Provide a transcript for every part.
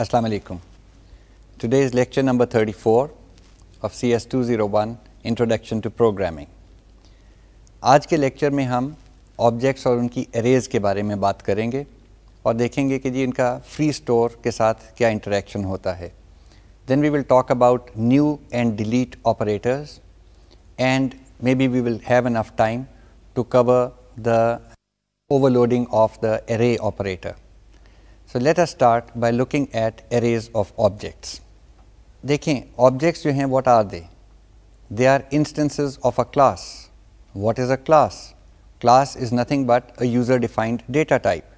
Assalamu alaikum. Today is lecture number 34 of CS201 Introduction to Programming. आज के lecture में हम ऑब्जेक्ट्स और उनकी एरेज के बारे में बात करेंगे और देखेंगे कि जी इनका फ्री स्टोर के साथ क्या इंटरेक्शन होता है then we will talk about new and delete operators and maybe we will have enough time to cover the overloading of the array operator. So let us start by looking at arrays of objects देखें objects जो हैं what are they they are instances of a class what is a class class is nothing but a user defined data type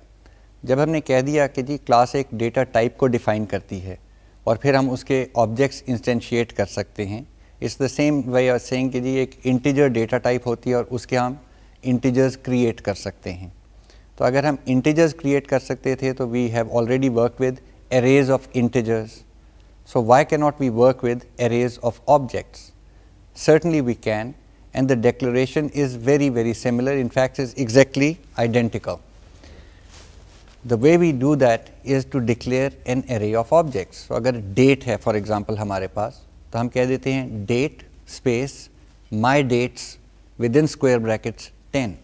जब हमने कह दिया कि जी class एक data type को डिफ़ाइन करती है और फिर हम उसके ऑब्जेक्ट्स इंस्टेंशिएट कर सकते हैं it's the same way of saying कि जी एक इंटीजर डेटा टाइप होती है और उसके हम इंटीजर्स क्रिएट कर सकते हैं So, अगर हम इंटीजर्स क्रिएट कर we have already worked with arrays of integers. So why cannot we work with arrays of objects? Certainly we can and the declaration is very very similar in fact is exactly identical. The way we do that is to declare an array of objects. So अगर date है for example हमारे पास तो हम कह date space my dates within square brackets 10.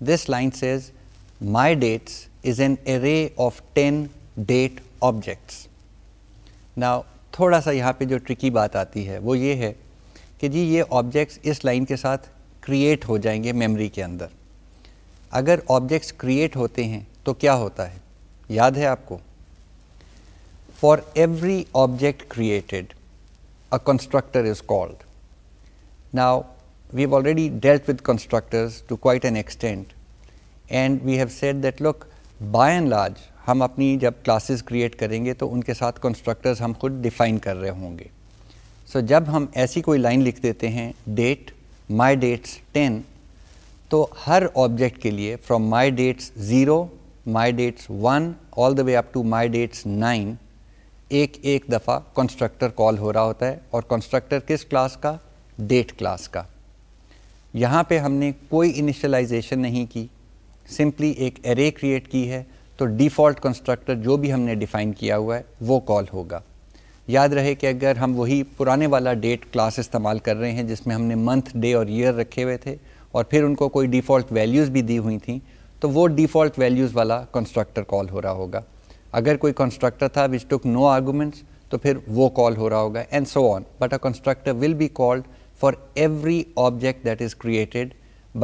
this line says my dates is an array of 10 date objects. Now, थोड़ा सा यहाँ पे जो ट्रिकी बात आती है वो ये है कि जी ये ऑब्जेक्ट्स इस लाइन के साथ क्रिएट हो जाएंगे मेमोरी के अंदर अगर ऑब्जेक्ट्स क्रिएट होते हैं तो क्या होता है याद है आपको for every object created a constructor is called now we have already dealt with constructors to quite an extent and we have said that look by and large हम अपनी जब classes create करेंगे तो उनके साथ constructors हम खुद define कर रहे होंगे सो so, जब हम ऐसी कोई line लिख देते हैं date my dates 10 तो हर ऑब्जेक्ट के लिए from my dates zero my dates one all the way up to my dates nine एक एक दफ़ा कंस्ट्रक्टर कॉल हो रहा होता है और कंस्ट्रक्टर किस क्लास का डेट क्लास का यहाँ पे हमने कोई इनिशलाइजेशन नहीं की सिंपली एक एरे क्रिएट की है तो डिफ़ॉल्ट कंस्ट्रक्टर जो भी हमने डिफ़ाइन किया हुआ है वो कॉल होगा याद रहे कि अगर हम वही पुराने वाला डेट क्लास इस्तेमाल कर रहे हैं जिसमें हमने मंथ डे और ईयर रखे हुए थे और फिर उनको कोई डिफ़ॉल्ट वैल्यूज़ भी दी हुई थी तो वो डिफ़ॉल्ट वैल्यूज़ वाला कंस्ट्रक्टर कॉल हो रहा होगा अगर कोई कंस्ट्रक्टर था विच टुक नो आर्गूमेंट्स तो फिर वो कॉल हो रहा होगा and so on but a constructor will be called for every object that is created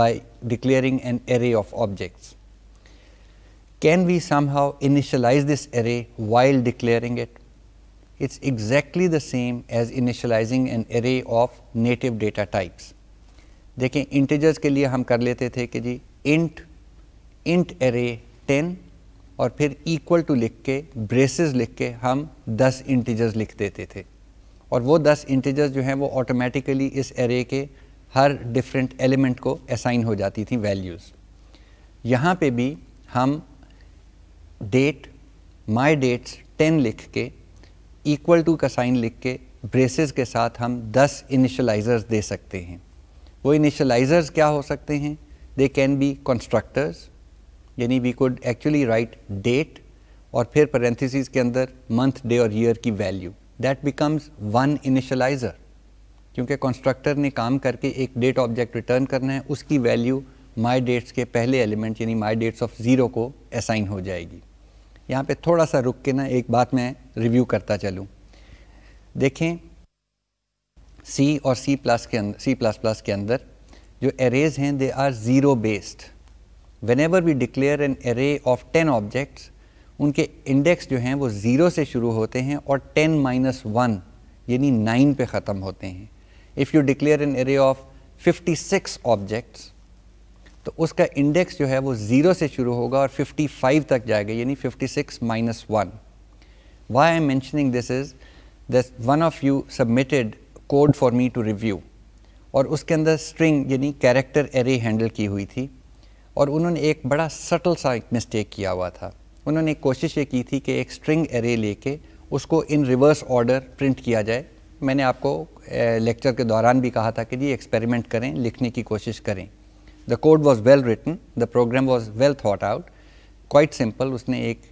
by declaring an array of objects. Can we somehow initialize this array while declaring it? It is exactly the same as initializing an array of native data types. देखें integers के लिए हम कर लेते थे कि जी int int array 10 और फिर equal to लिख के braces लिख के हम 10 इंटीजर्स लिख देते थे और वो दस इंटीजर्स जो हैं वो ऑटोमेटिकली इस एरे के हर डिफरेंट एलिमेंट को असाइन हो जाती थी वैल्यूज़ यहाँ पे भी हम डेट माई डेट्स टेन लिख के इक्वल टू का साइन लिख के ब्रेसेस के साथ हम दस इनिशलाइज़र्स दे सकते हैं वो इनिशलाइज़र्स क्या हो सकते हैं दे कैन बी कंस्ट्रक्टर्स यानी we could actually write date और फिर पेरेंथिस के अंदर मंथ डे और ईयर की value that becomes one initializer क्योंकि कंस्ट्रक्टर ने काम करके एक डेट ऑब्जेक्ट रिटर्न करना है उसकी वैल्यू माई डेट्स के पहले एलिमेंट यानी माई डेट्स ऑफ ज़ीरो को असाइन हो जाएगी यहाँ पे थोड़ा सा रुक के ना एक बात मैं रिव्यू करता चलूँ देखें सी और सी प्लस के अंदर सी प्लस प्लस के अंदर जो एरेज हैं they are zero based whenever we declare an array of ten objects उनके इंडेक्स जो हैं वो ज़ीरो से शुरू होते हैं और टेन माइनस वन यानी नाइन पे ख़त्म होते हैं if you declare an array of fifty six objects तो उसका इंडेक्स जो है वो ज़ीरो से शुरू होगा और फिफ्टी फाइव तक जाएगा यानी fifty six minus one why I am mentioning this is this one of you submitted code for me to review और उसके अंदर स्ट्रिंग यानी कैरेक्टर एरे हैंडल की हुई थी और उन्होंने एक बड़ा सटल सा मिस्टेक किया हुआ था उन्होंने कोशिश ये की थी कि एक स्ट्रिंग एरे लेके उसको इन रिवर्स ऑर्डर प्रिंट किया जाए मैंने आपको लेक्चर के दौरान भी कहा था कि जी एक्सपेरिमेंट करें लिखने की कोशिश करें the code was well written the program was well thought out quite simple उसने एक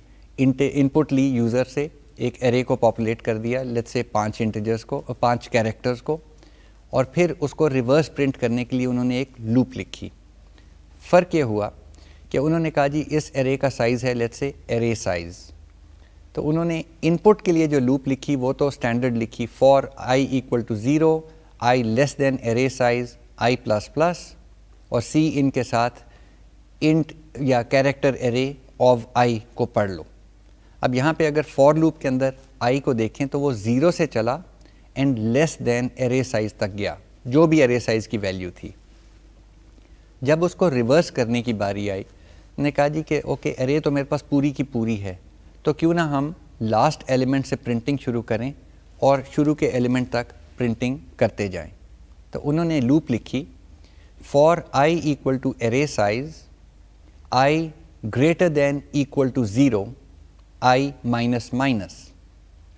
इनपुट ली यूज़र से एक एरे को पॉपुलेट कर दिया लेट से पांच इंटीजर्स को और पांच कैरेक्टर्स को और फिर उसको रिवर्स प्रिंट करने के लिए उन्होंने एक लूप लिखी फ़र्क ये हुआ कि उन्होंने कहा जी इस एरे का साइज़ है लेट्स से एरे साइज़ तो उन्होंने इनपुट के लिए जो लूप लिखी वो तो स्टैंडर्ड लिखी for I equal to zero I less than array size I plus plus और सी इन के साथ इंट या कैरेक्टर एरे ऑफ आई को पढ़ लो अब यहाँ पे अगर फॉर लूप के अंदर आई को देखें तो वो ज़ीरो से चला and less than array size तक गया जो भी एरे साइज़ की वैल्यू थी जब उसको रिवर्स करने की बारी आई ने कहा जी कि ओके अरे तो मेरे पास पूरी की पूरी है तो क्यों ना हम लास्ट एलिमेंट से प्रिंटिंग शुरू करें और शुरू के एलिमेंट तक प्रिंटिंग करते जाएं तो उन्होंने लूप लिखी for I equal to array size I greater than equal to zero I minus minus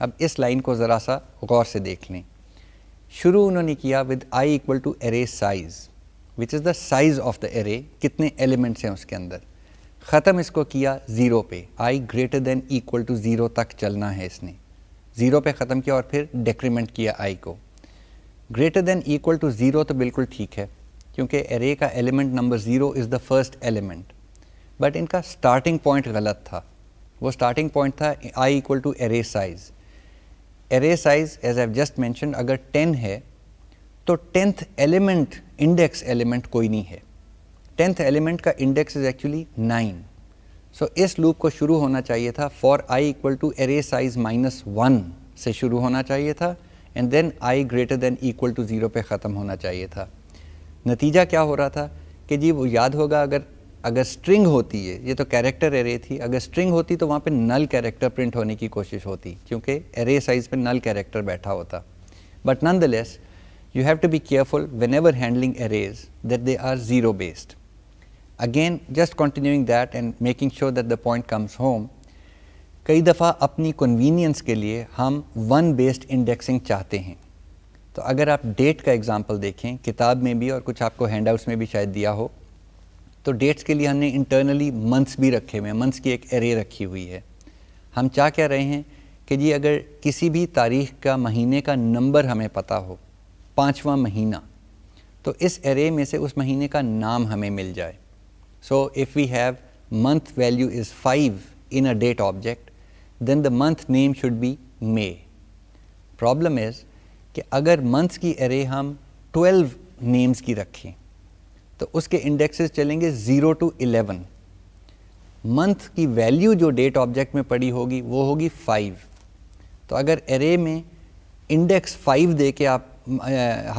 अब इस लाइन को ज़रा सा गौर से देख लें शुरू उन्होंने किया with I equal to array size which is the size of the array कितने एलिमेंट्स हैं उसके अंदर ख़त्म इसको किया ज़ीरो पे I greater than equal to zero तक चलना है इसने ज़ीरो पे ख़त्म किया और फिर डेक्रीमेंट किया आई को greater than equal to zero तो बिल्कुल ठीक है क्योंकि एरे का element number zero is the first element but इनका स्टार्टिंग पॉइंट गलत था वो स्टार्टिंग पॉइंट था I equal to array size array size as I just mention अगर टेन है तो टेंथ एलिमेंट इंडेक्स एलिमेंट कोई नहीं है टेंथ एलिमेंट का index is actually nine so इस लूप को शुरू होना चाहिए था for I equal to array size minus one से शुरू होना चाहिए था and then I greater than equal to zero पे ख़त्म होना चाहिए था नतीजा क्या हो रहा था कि जी वो याद होगा अगर अगर स्ट्रिंग होती है ये तो कैरेक्टर एरे थी अगर स्ट्रिंग होती तो वहाँ पे नल कैरेक्टर प्रिंट होने की कोशिश होती क्योंकि एरे साइज़ पे नल कैरेक्टर बैठा होता but nonetheless you have to be careful whenever handling arrays that they are zero based again just continuing that and making sure that the point comes home कई दफ़ा अपनी convenience के लिए हम one based indexing चाहते हैं तो अगर आप डेट का एग्ज़ाम्पल देखें किताब में भी और कुछ आपको हैंड आउट्स में भी शायद दिया हो तो डेट्स के लिए हमने इंटरनली मंथ्स भी रखे हुए हैं मंथ्स की एक एरे रखी हुई है हम चाह क्या रहे हैं कि जी अगर किसी भी तारीख का महीने का नंबर हमें पता हो पाँचवा महीना तो इस एरे में से उस महीने का नाम हमें मिल जाए So, if we have month value is 5 in a date object, then the month name should be May. Problem is कि अगर मंथ्स की अरे हम 12 नेम्स की रखें तो उसके इंडेक्सेस चलेंगे 0 टू 11 मंथ की वैल्यू जो डेट ऑब्जेक्ट में पड़ी होगी वो होगी 5 तो अगर एरे में इंडेक्स 5 दे के आप आ,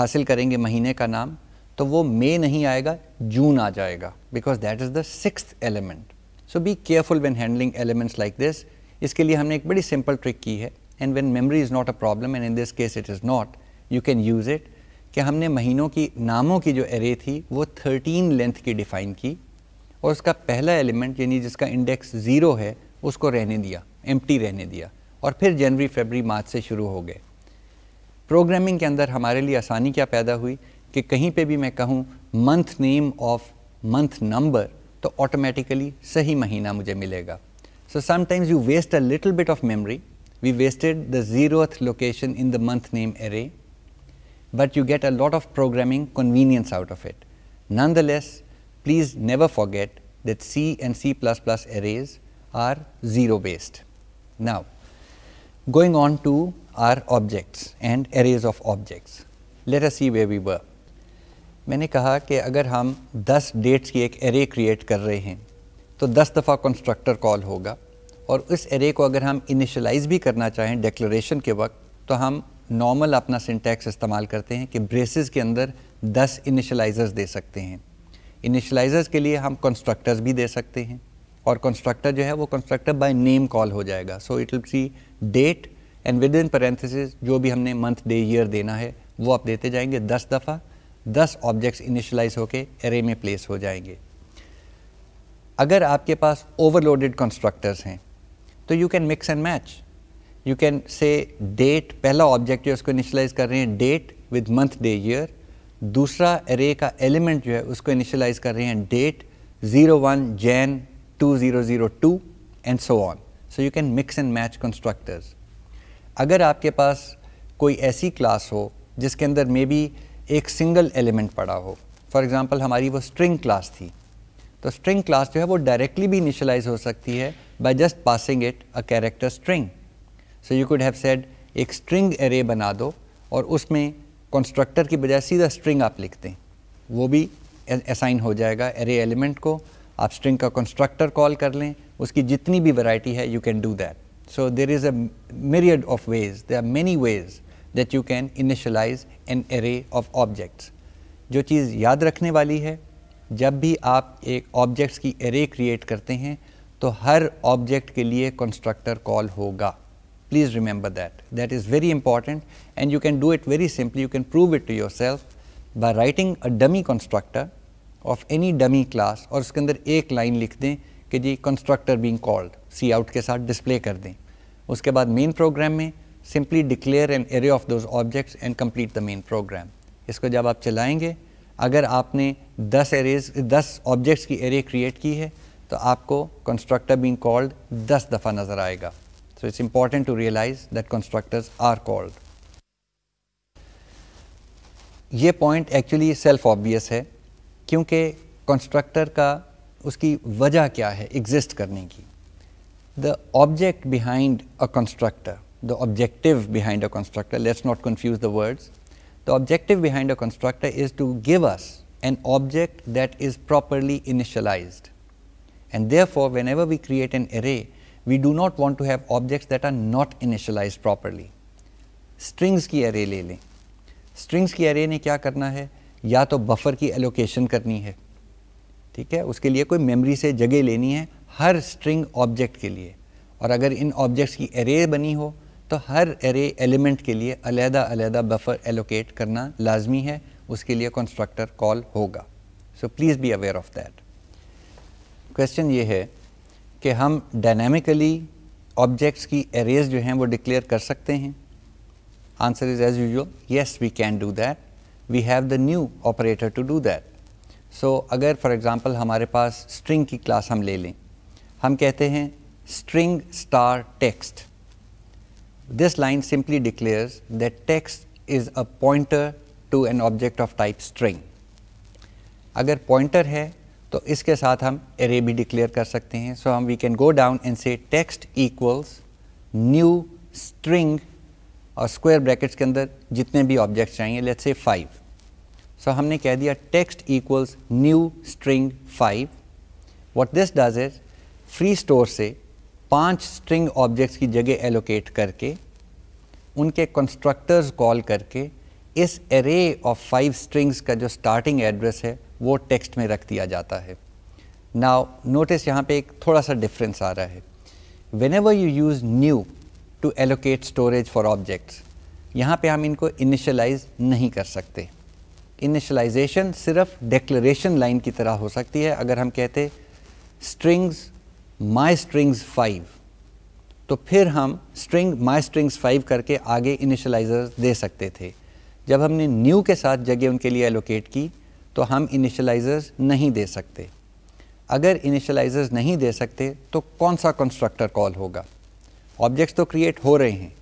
हासिल करेंगे महीने का नाम तो वो मे नहीं आएगा जून आ जाएगा because that is the six element so be careful when handling elements like this इसके लिए हमने एक बड़ी सिंपल ट्रिक की है and when memory is not a problem and in this case it is not you can use it कि हमने महीनों की नामों की जो एरे थी वो थर्टीन लेंथ की डिफ़ाइन की और उसका पहला एलिमेंट यानी जिसका इंडेक्स ज़ीरो है उसको रहने दिया एम रहने दिया और फिर जनवरी फेबरी मार्च से शुरू हो गए प्रोग्रामिंग के अंदर हमारे लिए आसानी क्या पैदा हुई कि कहीं पे भी मैं कहूँ month name of month number तो ऑटोमेटिकली सही महीना मुझे मिलेगा so sometimes you waste a little bit of memory we wasted the zeroth location in the month name array, but you get a lot of programming convenience out of it. Nonetheless, please never forget that C and C++ arrays are zero based. Now, going on to our objects and arrays of objects. Let us see where we were. मैंने कहा कि अगर हम 10 dates की एक array create कर रहे हैं तो 10 दफ़ा कंस्ट्रक्टर कॉल होगा और उस एरे को अगर हम इनिशलाइज भी करना चाहें डेक्लेशन के वक्त तो हम नॉर्मल अपना सिंटैक्स इस्तेमाल करते हैं कि ब्रेसिस के अंदर 10 इनिशलाइजर्स दे सकते हैं इनिशलाइजर्स के लिए हम कंस्ट्रक्टर्स भी दे सकते हैं और कंस्ट्रक्टर जो है वो कंस्ट्रक्टर बाय नेम कॉल हो जाएगा so it will see date and within parenthesis जो भी हमने मंथ डे ईयर देना है वो आप देते जाएंगे दस दफ़ा दस ऑब्जेक्ट्स इनिशलाइज होकर एरे में प्लेस हो जाएंगे अगर आपके पास ओवरलोडेड कंस्ट्रक्टर्स हैं तो you can mix and match you can say date पहला ऑब्जेक्ट जो है उसको इनिशलाइज कर रहे हैं date with month day year दूसरा एरे का एलिमेंट जो है उसको इनिशलाइज कर रहे हैं date zero one Jan two zero zero two and so on so you can mix and match constructors अगर आपके पास कोई ऐसी क्लास हो जिसके अंदर मे बी एक सिंगल एलिमेंट पड़ा हो फॉर एग्ज़ाम्पल हमारी वो स्ट्रिंग क्लास थी तो स्ट्रिंग क्लास जो है वो डायरेक्टली भी इनिशलाइज हो सकती है by just passing it a character string so you could have said एक स्ट्रिंग एरे बना दो और उसमें कंस्ट्रक्टर की बजाय सीधा स्ट्रिंग आप लिख दें वो भी असाइन हो जाएगा एरे एलिमेंट को आप स्ट्रिंग का कंस्ट्रक्टर कॉल कर लें उसकी जितनी भी वैरायटी है you can do that so there is a myriad of ways they are many ways that you can initialize an array of objects. जो चीज़ याद रखने वाली है जब भी आप एक ऑब्जेक्ट्स की एरे क्रिएट करते हैं तो हर ऑब्जेक्ट के लिए कंस्ट्रक्टर कॉल होगा please remember that that is very important and you can do it very simply you can prove it to yourself by writing a dummy constructor of any dummy class और उसके अंदर एक line लिख दें कि जी constructor being called cout के साथ डिस्प्ले कर दें उसके बाद मेन प्रोग्राम में simply declare an area of those objects and complete the main program इसको जब आप चलाएंगे अगर आपने 10 एरेज 10 ऑब्जेक्ट्स की एरे क्रिएट की है तो आपको कंस्ट्रक्टर बीन कॉल्ड 10 दफ़ा नज़र आएगा so it's important to realize that constructors are called ये पॉइंट एक्चुअली सेल्फ ऑब्वियस है क्योंकि कंस्ट्रक्टर का उसकी वजह क्या है एग्जिस्ट करने की the object behind a constructor the objective behind a constructor, let us not confuse the words. The objective behind a constructor is to give us an object that is properly initialized. And therefore, whenever we create an array, we do not want to have objects that are not initialized properly. Strings ki array le le. strings ki array ne kya karna hai? Ya to buffer ki allocation karni hai. ठीक है उसके लिए कोई memory से जगह लेनी है हर string object के लिए और अगर इन objects की array बनी हो तो हर एरे एलिमेंट के लिए अलहदा अलहदा बफर एलोकेट करना लाजमी है उसके लिए कंस्ट्रक्टर कॉल होगा so please be aware of that question ये है कि हम डायनेमिकली ऑब्जेक्ट्स की एरेज जो हैं वो डिक्लेयर कर सकते हैं answer is as usual yes we can do that we have the new operator to do that so अगर फॉर एग्ज़ाम्पल हमारे पास स्ट्रिंग की क्लास हम ले लें हम कहते हैं string star text This line simply declares that text is a pointer to an object of type string. Agar pointer hai, to iske saath hum array bhi declare kar sakte hain. So, we can go down and say text equals new string or square brackets ke andar jitne bhi objects chahiye, let's say 5. So, humne keh diya text equals new string 5. What this does is free store say पांच string objects की जगह allocate करके उनके constructors call करके इस array of five strings का जो starting address है वो टेक्स्ट में रख दिया जाता है नाउ नोटिस यहाँ पे एक थोड़ा सा डिफरेंस आ रहा है whenever you use new to allocate storage for objects यहाँ पे हम इनको इनिशलाइज नहीं कर सकते इनिशलाइजेशन सिर्फ डेक्लेशन लाइन की तरह हो सकती है अगर हम कहते स्ट्रिंग्स माई स्ट्रिंग्स फाइव तो फिर हम स्ट्रिंग माई स्ट्रिंग्स फाइव करके आगे इनिशलाइजर दे सकते थे जब हमने न्यू के साथ जगह उनके लिए एलोकेट की तो हम इनिशलाइजर्स नहीं दे सकते अगर इनिशलाइजर्स नहीं दे सकते तो कौन सा कंस्ट्रक्टर कॉल होगा ऑब्जेक्ट्स तो क्रिएट हो रहे हैं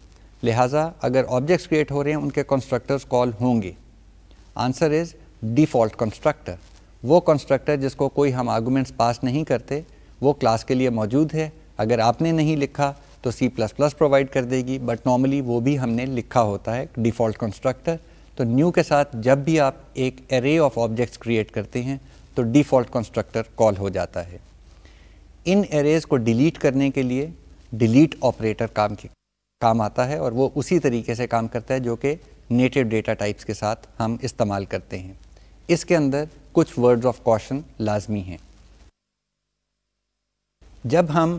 लिहाजा अगर ऑब्जेक्ट्स क्रिएट हो रहे हैं उनके कंस्ट्रक्टर्स कॉल होंगे आंसर इज़ डिफ़ॉल्ट कंस्ट्रक्टर वो कंस्ट्रक्टर जिसको कोई हम आर्गूमेंट्स पास नहीं करते वो क्लास के लिए मौजूद है अगर आपने नहीं लिखा तो C++ प्रोवाइड कर देगी बट नॉर्मली वो भी हमने लिखा होता है डिफ़ॉल्ट कंस्ट्रक्टर तो न्यू के साथ जब भी आप एक एरे ऑफ ऑब्जेक्ट्स क्रिएट करते हैं तो डिफ़ॉल्ट कंस्ट्रक्टर कॉल हो जाता है इन एरेज़ को डिलीट करने के लिए डिलीट ऑपरेटर काम के काम आता है और वो उसी तरीके से काम करता है जो कि नेटिव डेटा टाइप्स के साथ हम इस्तेमाल करते हैं इसके अंदर कुछ वर्ड्स ऑफ कॉशन लाजमी हैं जब हम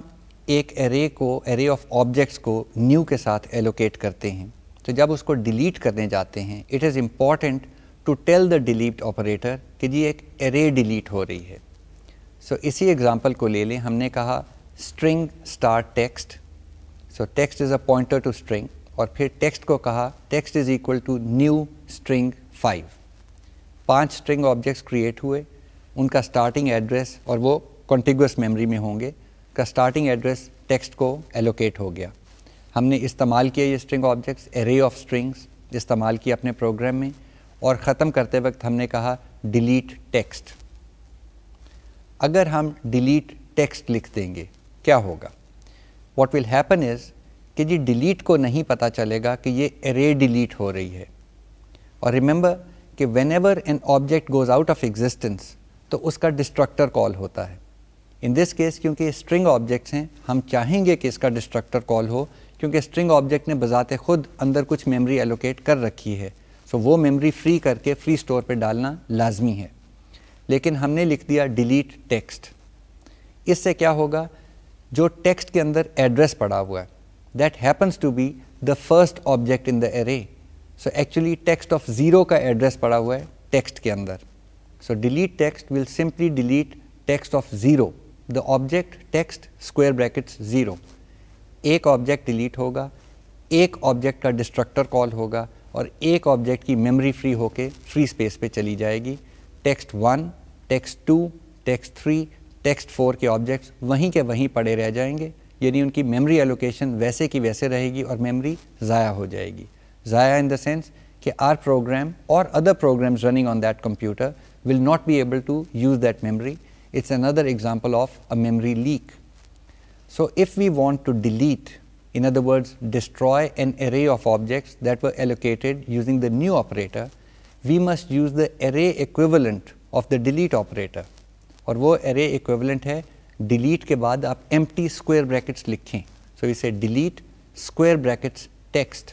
एक एरे को एरे ऑफ ऑब्जेक्ट्स को न्यू के साथ एलोकेट करते हैं तो जब उसको डिलीट करने जाते हैं it is important to tell the delete operator कि जी एक एरे डिलीट हो रही है सो so, इसी एग्जांपल को ले लें हमने कहा string star text so text is a pointer to string और फिर टेक्स्ट को कहा text is equal to new string five पांच स्ट्रिंग ऑब्जेक्ट्स क्रिएट हुए उनका स्टार्टिंग एड्रेस और वो कॉन्टिगस मेमोरी में होंगे का स्टार्टिंग एड्रेस टेक्स्ट को एलोकेट हो गया हमने इस्तेमाल किया ये string objects array of strings इस्तेमाल किया अपने प्रोग्राम में और ख़त्म करते वक्त हमने कहा डिलीट टेक्स्ट अगर हम डिलीट टेक्स्ट लिख देंगे क्या होगा वॉट विल हैपन इज़ कि जी डिलीट को नहीं पता चलेगा कि ये एरे डिलीट हो रही है और रिमेंबर कि whenever an object goes out of existence तो उसका डिस्ट्रक्टर कॉल होता है इन दिस केस क्योंकि स्ट्रिंग ऑब्जेक्ट्स हैं हम चाहेंगे कि इसका डिस्ट्रक्टर कॉल हो क्योंकि स्ट्रिंग ऑब्जेक्ट ने बजाते खुद अंदर कुछ मेमोरी एलोकेट कर रखी है सो so, वो मेमोरी फ्री करके फ्री स्टोर पर डालना लाजमी है लेकिन हमने लिख दिया डिलीट टेक्स्ट इससे क्या होगा जो टेक्स्ट के अंदर एड्रेस पड़ा हुआ है that happens to be the first object in the array so actually text of zero का एड्रेस पड़ा हुआ है टेक्स्ट के अंदर so delete text will simply delete text of zero the object text square brackets zero एक object delete होगा एक object का डिस्ट्रक्टर कॉल होगा और एक ऑब्जेक्ट की मेमोरी फ्री होके फ्री स्पेस पे चली जाएगी text one text two text three text four के ऑब्जेक्ट्स वहीं के वहीं पड़े रह जाएंगे यानी उनकी मेमोरी एलोकेशन वैसे की वैसे रहेगी और मेमोरी ज़ाया हो जाएगी ज़ाया इन द सेंस कि आर प्रोग्राम और other programs running on that computer will not be able to use that memory It's another example of a memory leak. So if we want to delete, in other words, destroy an array of objects that were allocated using the new operator, we must use the array equivalent of the delete operator. और wo array equivalent hai, delete ke baad aap empty square brackets likhein. So we say delete square brackets text.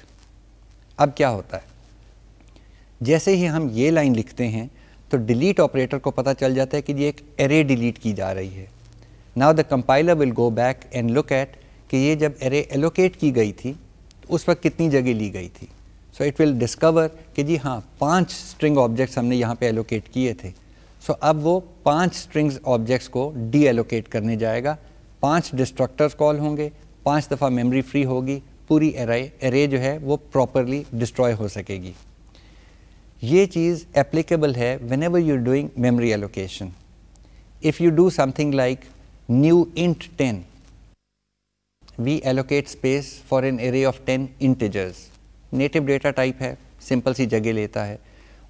Ab kya hota hai? जैसे ही हम ये line लिखते हैं तो delete operator को पता चल जाता है कि ये एक एरे डिलीट की जा रही है now the compiler will go back and look at कि ये जब एरे एलोकेट की गई थी तो उस वक्त कितनी जगह ली गई थी सो इट विल डिस्कवर कि जी हाँ पांच स्ट्रिंग ऑब्जेक्ट्स हमने यहाँ पे एलोकेट किए थे सो so, अब वो पांच स्ट्रिंग्स ऑब्जेक्ट्स को डी एलोकेट करने जाएगा पांच डिस्ट्रक्टर्स कॉल होंगे पांच दफ़ा मेमोरी फ्री होगी पूरी एरे एरे जो है वो प्रॉपरली डिस्ट्रॉय हो सकेगी ये चीज़ एप्लीकेबल है whenever you doing memory allocation if you do something like new int ten we allocate space for an area of ten integers native data type है simple सी जगह लेता है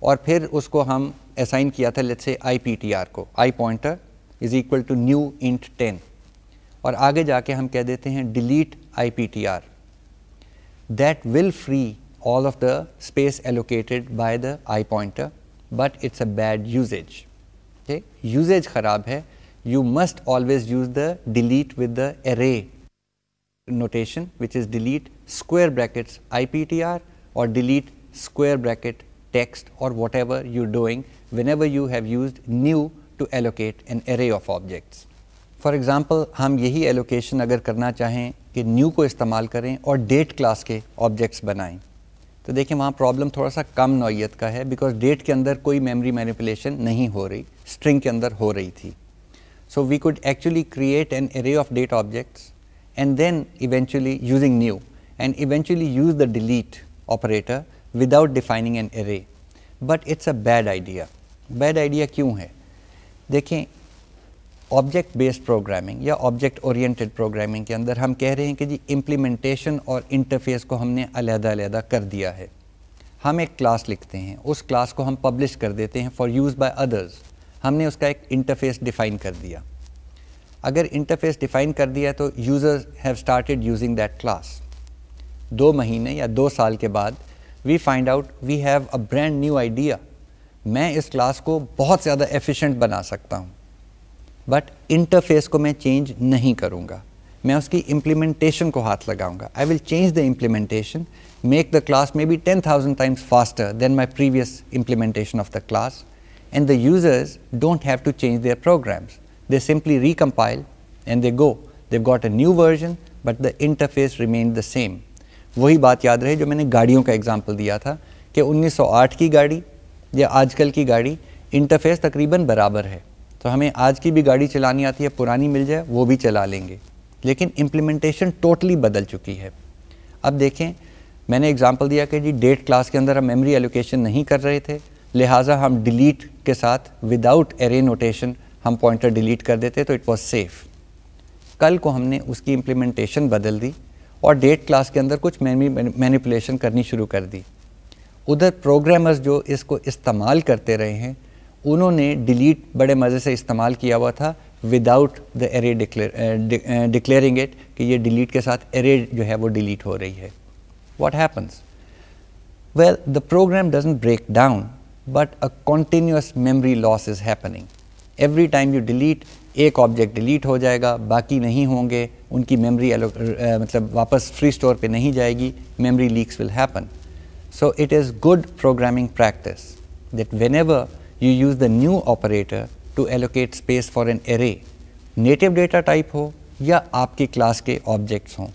और फिर उसको हम असाइन किया था let's say i P T R को I pointer is equal to new int ten और आगे जाके हम कह देते हैं delete I P T R that will free all of the space allocated by the eye pointer, but it's a bad usage. Okay? Usage kharab hai. You must always use the delete with the array notation, which is delete square brackets IPTR or delete square bracket text or whatever you're doing whenever you have used new to allocate an array of objects. For example, ham yahi allocation agar karna chahein ki new ko इस्तेमाल karein aur date class ke objects बनाएं तो देखिए वहाँ problem थोड़ा सा कम नौीयत का है because date के अंदर कोई मेमोरी मैनिपुलेशन नहीं हो रही स्ट्रिंग के अंदर हो रही थी so we could actually create an array of date objects and then eventually using new and eventually use the delete operator without defining an array but it's a bad idea bad idea क्यों है देखें object based programming या object oriented programming के अंदर हम कह रहे हैं कि जी इम्प्लीमेंटेशन और इंटरफेस को हमने अलग अलहदा कर दिया है हम एक क्लास लिखते हैं उस क्लास को हम पब्लिश कर देते हैं फॉर यूज़ बाय अदर्स हमने उसका एक इंटरफेस डिफ़ाइन कर दिया अगर इंटरफेस डिफ़ाइन कर दिया तो users have started using that class दो महीने या दो साल के बाद we find out we have a brand new idea मैं इस क्लास को बहुत ज़्यादा एफिशिएंट बना सकता हूँ बट इंटरफेस को मैं चेंज नहीं करूँगा मैं उसकी इम्प्लीमेंटेशन को हाथ लगाऊंगा I will change the implementation make the class may be ten thousand times faster than my previous implementation of the class and the users don't have to change their programs they simply recompile and they go they got a new version but the interface remain the same वही बात याद रहे जो मैंने गाड़ियों का example दिया था कि 1908 की गाड़ी या आजकल की गाड़ी इंटरफेस तकरीबन बराबर है तो हमें आज की भी गाड़ी चलानी आती है पुरानी मिल जाए वो भी चला लेंगे लेकिन इम्प्लीमेंटेशन टोटली बदल चुकी है अब देखें मैंने एग्ज़ाम्पल दिया कि जी डेट क्लास के अंदर हम मेमोरी एलोकेशन नहीं कर रहे थे लिहाजा हम डिलीट के साथ विदाउट एरे नोटेशन हम पॉइंटर डिलीट कर देते तो इट वॉज सेफ़ कल को हमने उसकी इम्प्लीमेंटेशन बदल दी और डेट क्लास के अंदर कुछ मेमरी मैनिपुलेशन करनी शुरू कर दी उधर प्रोग्रामर्स जो इसको इस्तेमाल करते रहे हैं उन्होंने डिलीट बड़े मज़े से इस्तेमाल किया हुआ था without the array declaring it कि ये डिलीट के साथ एरे जो है वो डिलीट हो रही है what happens well the program doesn't break down but a continuous memory loss is happening every time you delete एक ऑब्जेक्ट डिलीट हो जाएगा बाकी नहीं होंगे उनकी मेमरी uh, मतलब वापस फ्री स्टोर पे नहीं जाएगी memory leaks will happen so it is good programming practice that whenever you use the new operator to allocate space for an array native data type हो या आपकी class के objects हों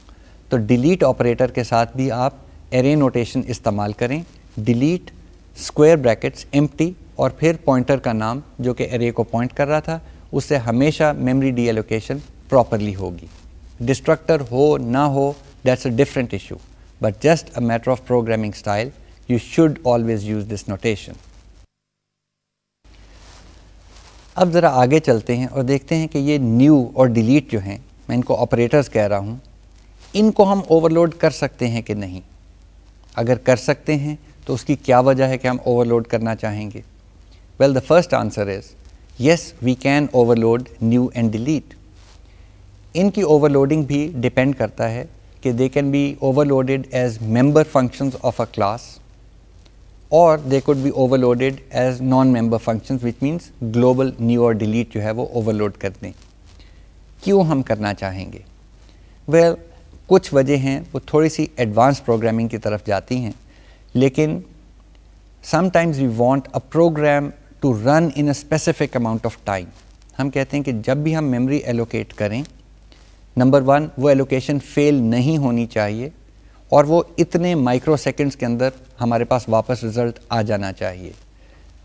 तो delete operator के साथ भी आप array notation इस्तेमाल करें delete square brackets empty और फिर pointer का नाम जो कि array को point कर रहा था उससे हमेशा memory deallocation properly होगी destructor हो ना हो that's a different issue but just a matter of programming style you should always use this notation. अब ज़रा आगे चलते हैं और देखते हैं कि ये न्यू और डिलीट जो हैं मैं इनको ऑपरेटर्स कह रहा हूँ इनको हम ओवरलोड कर सकते हैं कि नहीं अगर कर सकते हैं तो उसकी क्या वजह है कि हम ओवरलोड करना चाहेंगे well the first answer is yes we can overload new and delete इनकी ओवरलोडिंग भी डिपेंड करता है कि they can be overloaded as member functions of a class or they could be overloaded as non-member functions which means global new or delete जो है वो overload कर दें क्यों हम करना चाहेंगे वेल well, कुछ वजह हैं वो थोड़ी सी एडवांस प्रोग्रामिंग की तरफ जाती हैं लेकिन sometimes we want a program to run in a specific amount of time हम कहते हैं कि जब भी हम मेमोरी एलोकेट करें नंबर वन वो एलोकेशन फेल नहीं होनी चाहिए और वो इतने माइक्रो सेकेंड्स के अंदर हमारे पास वापस रिज़ल्ट आ जाना चाहिए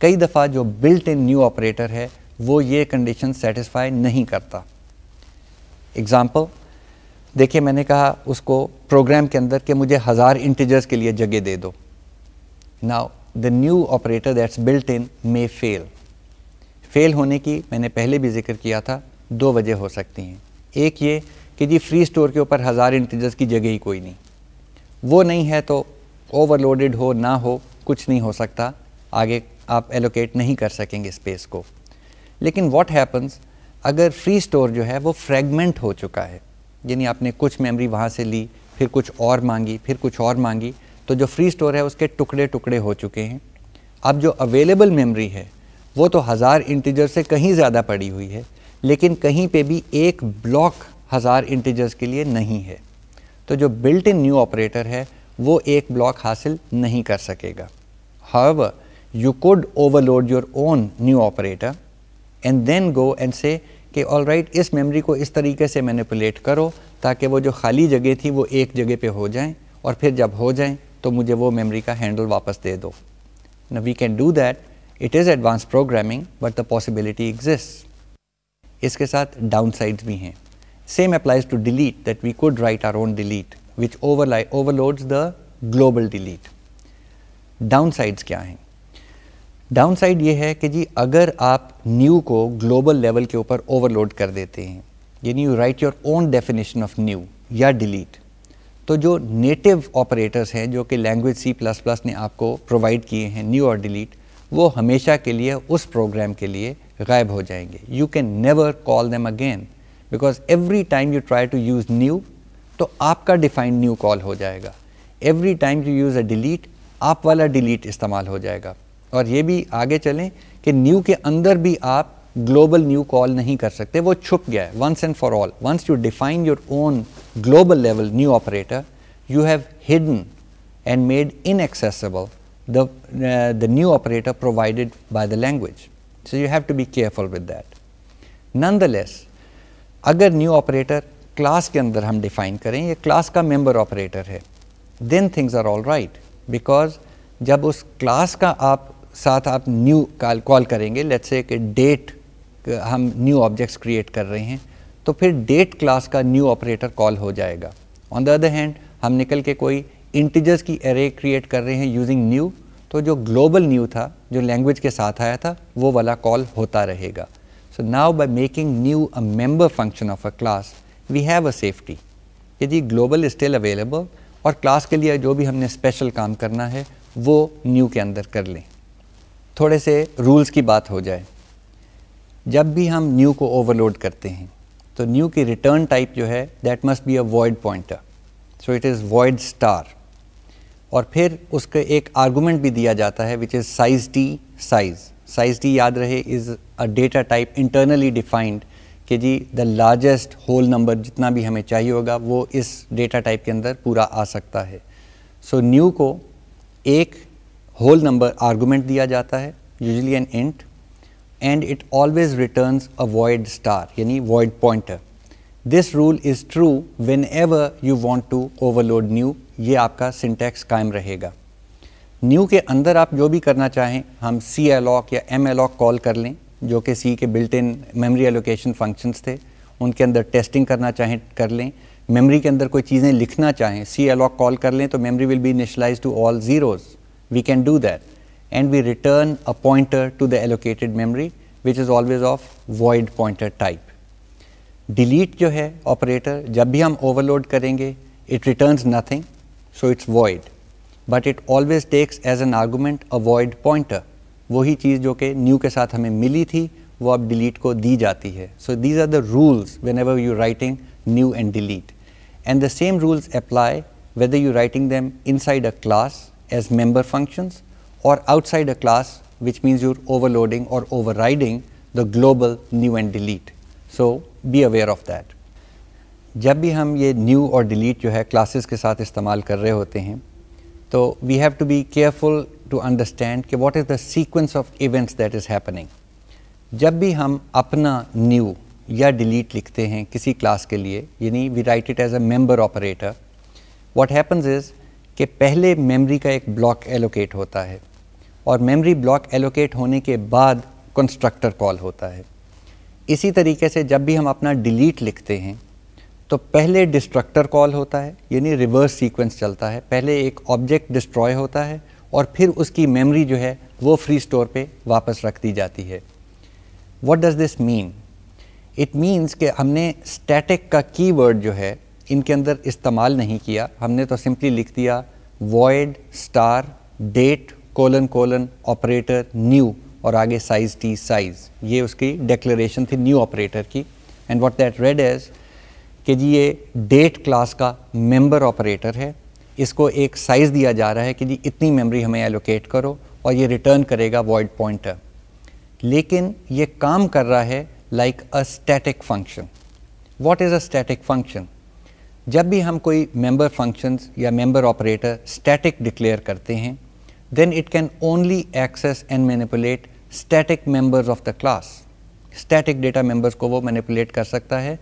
कई दफ़ा जो बिल्ट इन न्यू ऑपरेटर है वो ये कंडीशन सेटिस्फाई नहीं करता एग्ज़ाम्पल देखिए मैंने कहा उसको प्रोग्राम के अंदर कि मुझे हज़ार इंटीजर्स के लिए जगह दे दो now the new operator that's built in may fail fail होने की मैंने पहले भी जिक्र किया था दो वजह हो सकती हैं एक ये कि जी फ्री स्टोर के ऊपर हज़ार इंटीजर्स की जगह ही कोई नहीं वो नहीं है तो ओवरलोडेड हो ना हो कुछ नहीं हो सकता आगे आप एलोकेट नहीं कर सकेंगे स्पेस को लेकिन व्हाट हैपन्स अगर फ्री स्टोर जो है वो फ्रेगमेंट हो चुका है यानी आपने कुछ मेमोरी वहाँ से ली फिर कुछ और मांगी फिर कुछ और मांगी तो जो फ्री स्टोर है उसके टुकड़े टुकड़े हो चुके हैं अब जो अवेलेबल मेमोरी है वो तो हज़ार इंटीजर से कहीं ज़्यादा पड़ी हुई है लेकिन कहीं पे भी एक ब्लॉक हज़ार इंटीजर्स के लिए नहीं है तो जो बिल्ट इन न्यू ऑपरेटर है वो एक ब्लॉक हासिल नहीं कर सकेगा however you could overload your own new operator and then go and say कि ऑल राइट इस मेमोरी को इस तरीके से मैनिपुलेट करो ताकि वो जो खाली जगह थी वो एक जगह पे हो जाएं और फिर जब हो जाएं तो मुझे वो मेमोरी का हैंडल वापस दे दो न we can do that it is advance programming but the possibility exist इसके साथ डाउन भी हैं Same applies to delete that we could write our own delete which overlay, overloads the global delete. Downsides क्या हैं downside ये है कि जी अगर आप न्यू को ग्लोबल लेवल के ऊपर ओवरलोड कर देते हैं यानी you write your own definition of new या डिलीट तो जो नेटिव ऑपरेटर्स हैं जो कि लैंग्वेज सी प्लस प्लस ने आपको प्रोवाइड किए हैं न्यू और डिलीट वो हमेशा के लिए उस प्रोग्राम के लिए गायब हो जाएंगे you can never call them again because every time you try to use new to aapka defined new call ho jayega every time you use a delete aap wala delete istemal ho jayega aur ye bhi aage chalein ki new ke andar bhi aap global new call nahi kar sakte wo chup gaya once and for all once you define your own global level new operator you have hidden and made inaccessible the uh, the new operator provided by the language so you have to be careful with that nonetheless अगर new operator class के अंदर हम define करें ये class का member operator है then things are all right because जब उस क्लास का आप साथ आप न्यू कॉल कॉल करेंगे लेट्स से कि डेट हम न्यू ऑब्जेक्ट्स क्रिएट कर रहे हैं तो फिर डेट क्लास का न्यू ऑपरेटर कॉल हो जाएगा ऑन द अदर हैंड हम निकल के कोई इंटीजर्स की एरे क्रिएट कर रहे हैं यूजिंग न्यू तो जो ग्लोबल न्यू था जो लैंग्वेज के साथ आया था वो वाला कॉल होता रहेगा So, now by making new a member function of a class, we have a safety. यदि global is still available और class के लिए जो भी हमने special काम करना है वो new के अंदर कर लें थोड़े से rules की बात हो जाए जब भी हम new को overload करते हैं तो new की return type जो है that must be a void pointer. So, it is void star. और फिर उसके एक आर्गूमेंट भी दिया जाता है which is size T size size D याद रहे is a data type internally defined कि जी द लार्जेस्ट होल नंबर जितना भी हमें चाहिए होगा वो इस डेटा टाइप के अंदर पूरा आ सकता है सो so, न्यू को एक होल नंबर आर्गूमेंट दिया जाता है usually an int and it always returns a void star यानी void pointer this rule is true whenever you want to overload new ये आपका सिंटैक्स कायम रहेगा न्यू के अंदर आप जो भी करना चाहें हम सी एलॉक या एम एलॉक कॉल कर लें जो कि सी के built in memory allocation functions थे उनके अंदर टेस्टिंग करना चाहें कर लें मेमोरी के अंदर कोई चीज़ें लिखना चाहें सी एलॉक कॉल कर लें तो memory will be initialize to all zeros we can do that and we return a pointer to the allocated memory which is always of void pointer type delete जो है ऑपरेटर जब भी हम overload करेंगे it returns nothing so it's void but it always takes as an argument a void pointer वही चीज़ जो कि न्यू के साथ हमें मिली थी वो अब डिलीट को दी जाती है so these are the rules whenever you writing new and delete and the same rules apply whether you writing them inside a class as member functions और outside a class which you're overloading और overriding the global new and delete so be aware of that जब भी हम ये new और delete जो है classes के साथ इस्तेमाल कर रहे होते हैं So, we have to be careful to understand कि what is the sequence of events that is happening. जब भी हम अपना new या delete लिखते हैं किसी class के लिए यानी we write it as a member operator, what happens is कि पहले memory का एक block allocate होता है और memory block allocate होने के बाद constructor call होता है इसी तरीके से जब भी हम अपना delete लिखते हैं तो पहले डिस्ट्रक्टर कॉल होता है यानी रिवर्स सीक्वेंस चलता है पहले एक ऑब्जेक्ट डिस्ट्रॉय होता है और फिर उसकी मेमोरी जो है वो फ्री स्टोर पे वापस रख दी जाती है what does this mean it means कि हमने स्टैटिक का की जो है इनके अंदर इस्तेमाल नहीं किया हमने तो सिंपली लिख दिया void star date colon colon operator new और आगे साइज़ टी साइज़ ये उसकी डेक्लेरेशन थी न्यू ऑपरेटर की and what that read as कि जी ये डेट क्लास का मेंबर ऑपरेटर है इसको एक साइज़ दिया जा रहा है कि जी इतनी मेमोरी हमें एलोकेट करो और ये रिटर्न करेगा वॉइड पॉइंटर लेकिन ये काम कर रहा है like a static function what is a static function जब भी हम कोई मेंबर फंक्शंस या मेंबर ऑपरेटर स्टैटिक डिक्लेयर करते हैं then it can only access and manipulate static members of the class static data members को वो मैनिपुलेट कर सकता है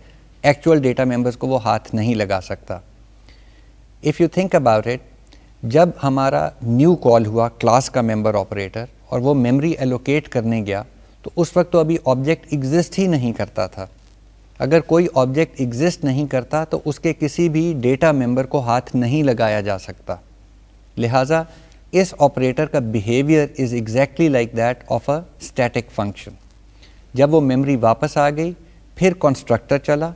एक्चुअल डेटा मेंबर्स को वो हाथ नहीं लगा सकता if you think about it जब हमारा न्यू कॉल हुआ क्लास का मेंबर ऑपरेटर और वो मेमोरी एलोकेट करने गया तो उस वक्त तो अभी ऑब्जेक्ट एग्जिस्ट ही नहीं करता था अगर कोई ऑब्जेक्ट एग्जिस्ट नहीं करता तो उसके किसी भी डेटा मेंबर को हाथ नहीं लगाया जा सकता लिहाजा इस ऑपरेटर का behaviour is exactly like that of a static function जब वो मेमोरी वापस आ गई फिर कंस्ट्रक्टर चला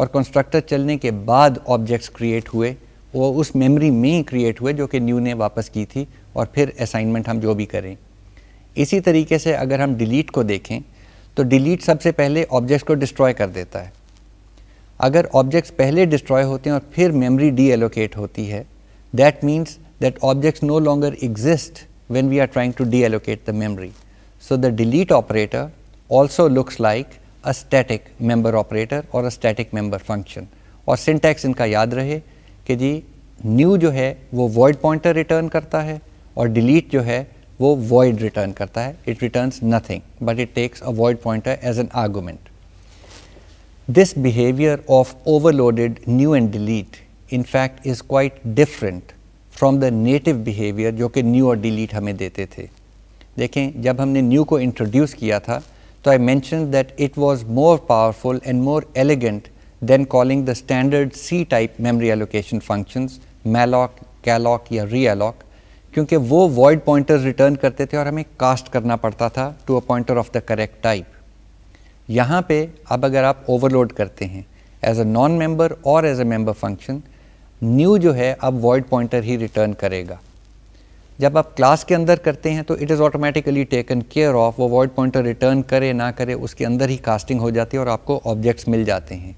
और कंस्ट्रक्टर चलने के बाद ऑब्जेक्ट्स क्रिएट हुए वो उस मेमोरी में ही क्रिएट हुए जो कि न्यू ने वापस की थी और फिर असाइनमेंट हम जो भी करें इसी तरीके से अगर हम डिलीट को देखें तो डिलीट सबसे पहले ऑब्जेक्ट्स को डिस्ट्रॉय कर देता है अगर ऑब्जेक्ट्स पहले डिस्ट्रॉय होते हैं और फिर मेमोरी डी एलोकेट होती है that means that objects no longer exist when we are trying to deallocate the memory so the delete operator also looks like a static member operator or a static member function. और syntax इनका याद रहे कि जी new जो है वो void pointer return करता है और delete जो है वो void return करता है it returns nothing but it takes a void pointer as an argument. This behavior of overloaded new and delete in fact is quite different from the native behavior जो कि new और delete हमें देते थे देखें जब हमने new को introduce किया था So, I mentioned that it was more powerful and more elegant than calling the standard C-type memory allocation functions malloc, calloc or realloc क्योंकि वो void pointers return करते थे और cast करना to a pointer of the correct type. यहाँ पे अब अगर आप overload करते हैं as a non-member or as a member function, new जो है अब void pointer ही return करेगा. जब आप क्लास के अंदर करते हैं तो it is automatically taken care of वो वर्ड पॉइंटर रिटर्न करे ना करे उसके अंदर ही कास्टिंग हो जाती है और आपको ऑब्जेक्ट्स मिल जाते हैं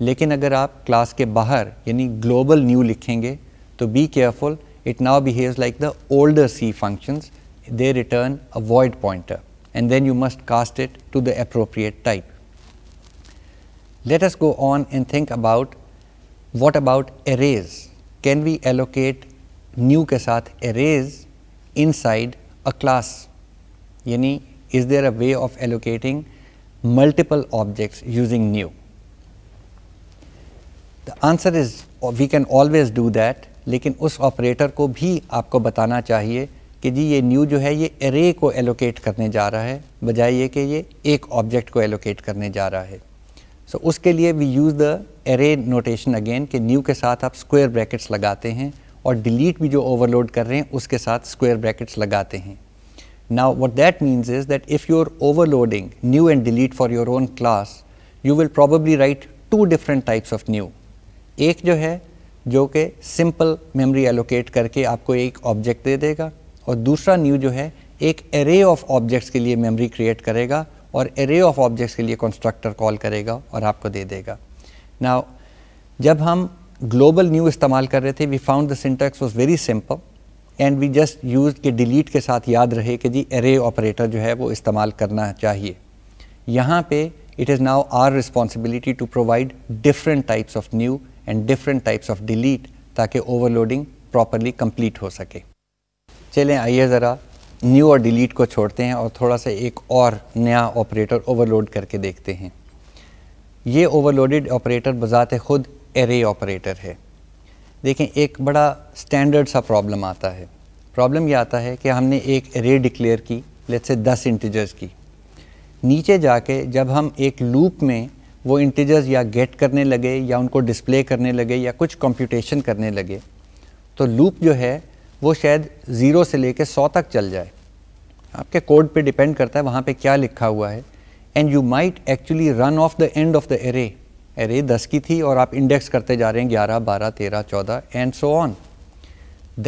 लेकिन अगर आप क्लास के बाहर यानी ग्लोबल न्यू लिखेंगे तो be careful it now behave like the older C functions they return a void pointer and then you must cast it to the appropriate type let us go on and think about what about arrays can we allocate new के साथ arrays inside a class yani is there a way of allocating multiple objects using new the answer is we can always do that लेकिन उस operator को भी आपको बताना चाहिए कि जी ये न्यू जो है ये एरे को एलोकेट करने जा रहा है बजाय ये कि ये एक ऑब्जेक्ट को एलोकेट करने जा रहा है सो so, उसके लिए we use the array notation again कि न्यू के साथ आप स्क्वायर ब्रैकेट्स लगाते हैं और डिलीट भी जो ओवरलोड कर रहे हैं उसके साथ स्क्वायर ब्रैकेट्स लगाते हैं now what that means is that if you are overloading new and delete for your own class you will probably write two different types of new एक जो है जो कि सिंपल मेमोरी एलोकेट करके आपको एक ऑब्जेक्ट दे देगा और दूसरा न्यू जो है एक एरे ऑफ ऑब्जेक्ट्स के लिए मेमोरी क्रिएट करेगा और एरे ऑफ ऑब्जेक्ट्स के लिए कंस्ट्रक्टर कॉल करेगा और आपको दे देगा ना जब हम ग्लोबल न्यू इस्तेमाल कर रहे थे we found the syntax was very simple and we just use के डिलीट के साथ याद रहे कि जी एरे ऑपरेटर जो है वो इस्तेमाल करना चाहिए यहाँ पे it is now our responsibility to provide different types of new and different types of delete ताकि ओवरलोडिंग प्रॉपरली कम्प्लीट हो सके चलें आइए ज़रा न्यू और डिलीट को छोड़ते हैं और थोड़ा सा एक और नया ऑपरेटर ओवरलोड करके देखते हैं ये ओवरलोडेड ऑपरेटर बजाते खुद एरे ऑपरेटर है देखें एक बड़ा स्टैंडर्ड सा प्रॉब्लम आता है प्रॉब्लम ये आता है कि हमने एक एरे डिक्लेयर की लेट से दस इंटीजर्स की नीचे जाके जब हम एक लूप में वो इंटीजर्स या गेट करने लगे या उनको डिस्प्ले करने लगे या कुछ कंप्यूटेशन करने लगे तो लूप जो है वो शायद ज़ीरो से लेके सौ तक चल जाए आपके कोड पे डिपेंड करता है वहाँ पे क्या लिखा हुआ है and you might actually run off the end of the array अरे दस की थी और आप इंडेक्स करते जा रहे हैं ग्यारह बारह तेरह चौदह and so on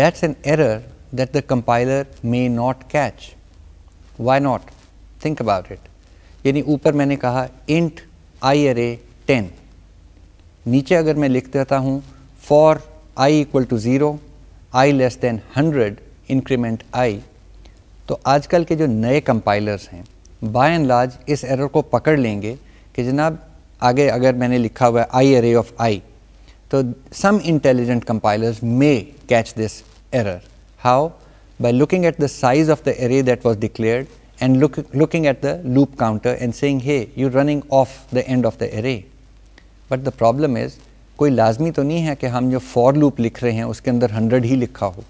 that's an error that the compiler may not catch why not think about it यानी ऊपर मैंने कहा इंट आई अरे टेन नीचे अगर मैं लिख देता हूँ for I equal to zero I less than hundred increment i तो आजकल के जो नए कंपाइलर्स हैं बाय एंड लाज इस एरर को पकड़ लेंगे कि जनाब आगे अगर मैंने लिखा हुआ आई एरे ऑफ आई तो some intelligent compilers may catch this error how by looking at the size of the array that was declared and looking at the loop counter and saying hey you running off the end of the array but the problem is कोई लाजमी तो नहीं है कि हम जो for loop लिख रहे हैं उसके अंदर हंड्रेड ही लिखा हो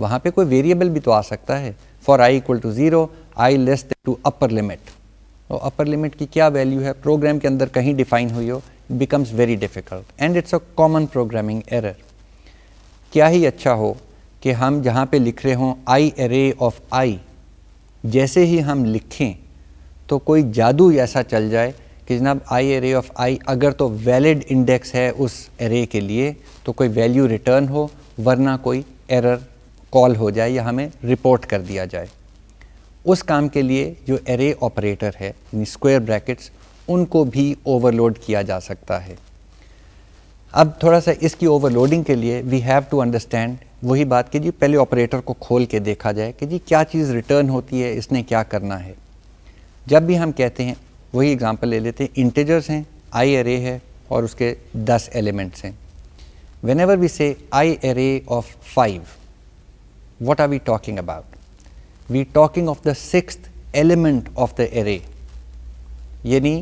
वहाँ पर कोई वेरिएबल भी तो आ सकता है for I equal to zero i less to upper limit और अपर लिमिट की क्या वैल्यू है प्रोग्राम के अंदर कहीं डिफाइन हुई हो becomes very difficult and it's a common programming error क्या ही अच्छा हो कि हम जहाँ पे लिख रहे हों आई एरे ऑफ आई जैसे ही हम लिखें तो कोई जादू ऐसा चल जाए कि जनाब आई एरे ऑफ आई अगर तो वैलिड इंडेक्स है उस एरे के लिए तो कोई वैल्यू रिटर्न हो वरना कोई एरर कॉल हो जाए या हमें रिपोर्ट कर दिया जाए उस काम के लिए जो एरे ऑपरेटर है यानी स्क्वायर ब्रैकेट्स उनको भी ओवरलोड किया जा सकता है अब थोड़ा सा इसकी ओवरलोडिंग के लिए वी हैव टू अंडरस्टैंड वही बात कि जी पहले ऑपरेटर को खोल के देखा जाए कि जी क्या चीज़ रिटर्न होती है इसने क्या करना है जब भी हम कहते हैं वही एग्ज़ाम्पल ले लेते हैं इंटेजर्स हैं आई एरे है और उसके दस एलिमेंट्स हैं when whenever we say i array of five what are we talking about we talking of the six element of the array यानी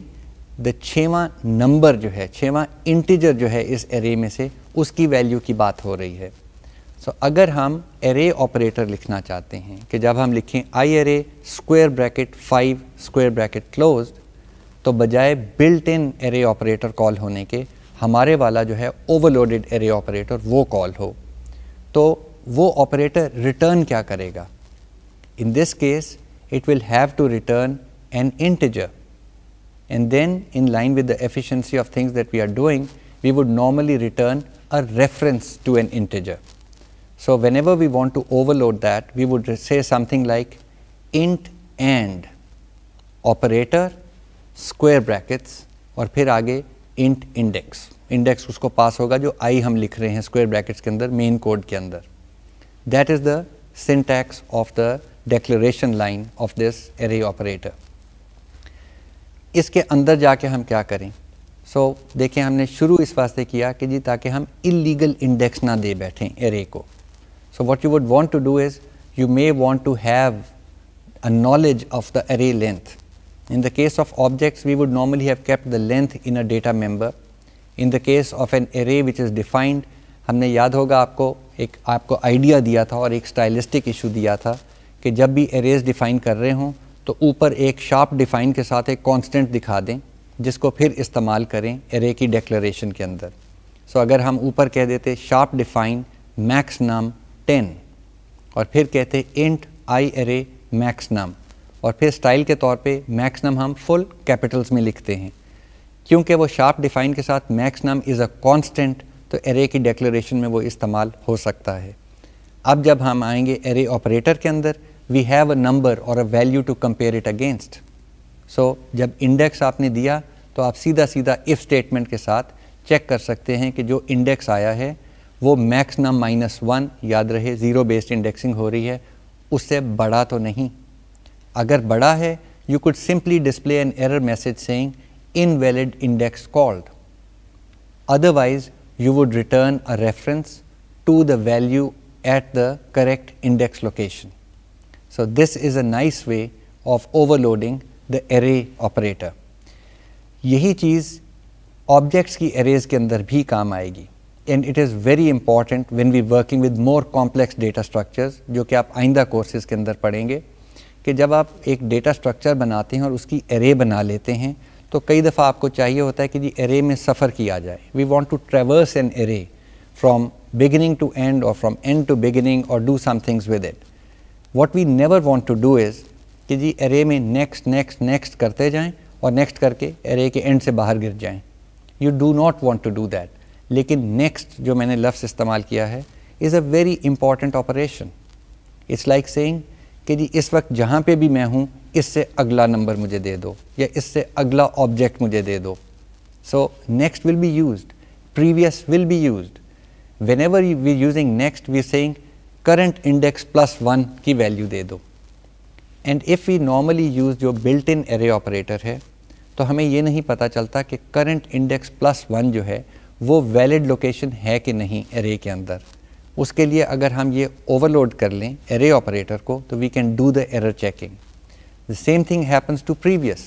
द छवा नंबर जो है छवा इंटीजर जो है इस एरे में से उसकी वैल्यू की बात हो रही है सो so, अगर हम एरे ऑपरेटर लिखना चाहते हैं कि जब हम लिखें i array square bracket five square bracket close तो बजाय built in array operator call होने के हमारे वाला जो है ओवरलोडेड एरे ऑपरेटर वो कॉल हो तो वो ऑपरेटर रिटर्न क्या करेगा In this case, it will have to return an integer. And then, in line with the efficiency of things that we are doing, we would normally return a reference to an integer. So, whenever we want to overload that, we would say something like int and operator square brackets or फिर आगे int index. Index, usko pass होगा jo i hum likh rahe hain square brackets ke andar, main code ke andar. That is the syntax of the declaration line of this array operator. इसके अंदर जाके हम hum kya सो so, humne shuru शुरू इस वास्ते ki कि taake hum illegal index na de they array ko. So, what you would want to do is you may want to have a knowledge of the array length. In the case of objects, we would normally have kept the length in a data member. In the case of an array which is defined, hamne याद hoga आपको एक आपको idea दिया था और एक stylistic issue दिया था कि जब भी एरेज डिफ़ाइन कर रहे हों तो ऊपर एक शार्प डिफ़ाइन के साथ एक कांस्टेंट दिखा दें जिसको फिर इस्तेमाल करें एरे की डेक्लेशन के अंदर सो so, अगर हम ऊपर कह देते sharp define max num ten और फिर कहते इंट आई एरे मैक्स नाम और फिर स्टाइल के तौर पे मैक्स नाम हम फुल कैपिटल्स में लिखते हैं क्योंकि वो शार्प डिफ़ाइन के साथ max num is a constant तो एरे की डेक्लेशन में वो इस्तेमाल हो सकता है अब जब हम आएंगे एरे ऑपरेटर के अंदर वी हैव अ नंबर और a value to compare it against so जब इंडेक्स आपने दिया तो आप सीधा सीधा इफ़ स्टेटमेंट के साथ चेक कर सकते हैं कि जो इंडेक्स आया है वो मैक्स ना माइनस वन याद रहे ज़ीरो बेस्ड इंडेक्सिंग हो रही है उससे बड़ा तो नहीं अगर बड़ा है you could simply display an error message saying invalid index called otherwise you would return a reference to the value at the correct index location. So this is a nice way of overloading the array operator. यही चीज़ objects की arrays के अंदर भी काम आएगी and it is very important when we working with more complex data structures जो कि आप आइंदा कोर्सेज के अंदर पढ़ेंगे कि जब आप एक डेटा स्ट्रक्चर बनाते हैं और उसकी एरे बना लेते हैं तो कई दफ़ा आपको चाहिए होता है कि जी एरे में सफ़र किया जाए we want to traverse an array from beginning to end और फ्राम एंड टू बिगिनिंग और do some things with it what we never want to do is कि जी एरे में नेक्स्ट नेक्स्ट नेक्स्ट करते जाएँ और नेक्स्ट करके array के एंड से बाहर गिर जाएँ you do not want to do that लेकिन नेक्स्ट जो मैंने लफ्स इस्तेमाल किया है is a very important operation it's like saying कि जी इस वक्त जहाँ पे भी मैं हूँ इससे अगला नंबर मुझे दे दो या इससे अगला ऑब्जेक्ट मुझे दे दो so next will be use previous will be use whenever we using next we saying current index plus one की वैल्यू दे दो and if we normally use जो बिल्ट इन एरे ऑपरेटर है तो हमें ये नहीं पता चलता कि करंट इंडेक्स प्लस वन जो है वो वैलिड लोकेशन है कि नहीं एरे के अंदर उसके लिए अगर हम ये ओवरलोड कर लें एरे ऑपरेटर को तो we can do the error checking the same thing happens to previous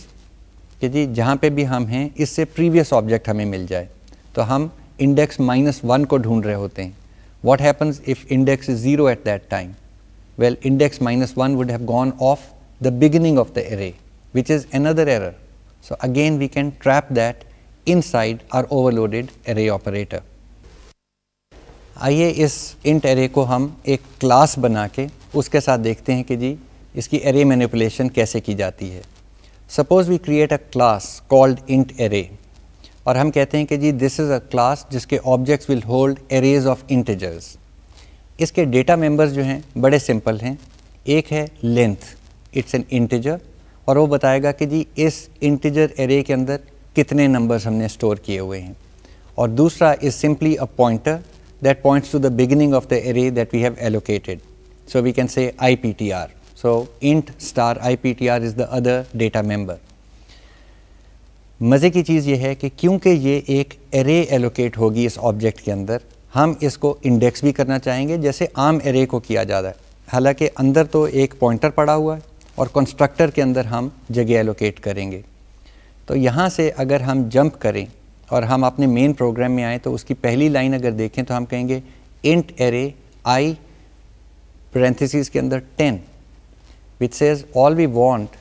कि जी जहाँ पे भी हम हैं इससे प्रीवियस ऑब्जेक्ट हमें मिल जाए तो हम इंडेक्स माइनस वन को ढूंढ रहे होते हैं what happens if index is zero at that time well index minus one would have gone off the beginning of the array which is another error so again we can trap that inside our overloaded array operator आइए इस int array को हम एक class बना के उसके साथ देखते हैं कि जी इसकी एरे मैनिपुलेशन कैसे की जाती है suppose we create a class called int array और हम कहते हैं कि जी दिस इज़ अ क्लास जिसके objects will hold arrays of integers इसके डेटा मेंबर्स जो हैं बड़े सिंपल हैं एक है लेंथ इट्स एन इंटेजर और वो बताएगा कि जी इस इंटेजर एरे के अंदर कितने नंबर्स हमने स्टोर किए हुए हैं और दूसरा is simply a pointer that to the beginning of the array that we have allocated so we can say i P T r So int star IPTR is the other data member. मज़े की चीज़ यह है कि क्योंकि ये एक array allocate होगी इस ऑब्जेक्ट के अंदर हम इसको इंडेक्स भी करना चाहेंगे जैसे आम एरे को किया जा रहा है हालांकि अंदर तो एक पॉइंटर पड़ा हुआ है और कंस्ट्रक्टर के अंदर हम जगह एलोकेट करेंगे तो यहाँ से अगर हम जंप करें और हम अपने मेन प्रोग्राम में आए तो उसकी पहली लाइन अगर देखें तो हम कहेंगे इंट एरे आई प्रेंथिस के अंदर ten which says all we want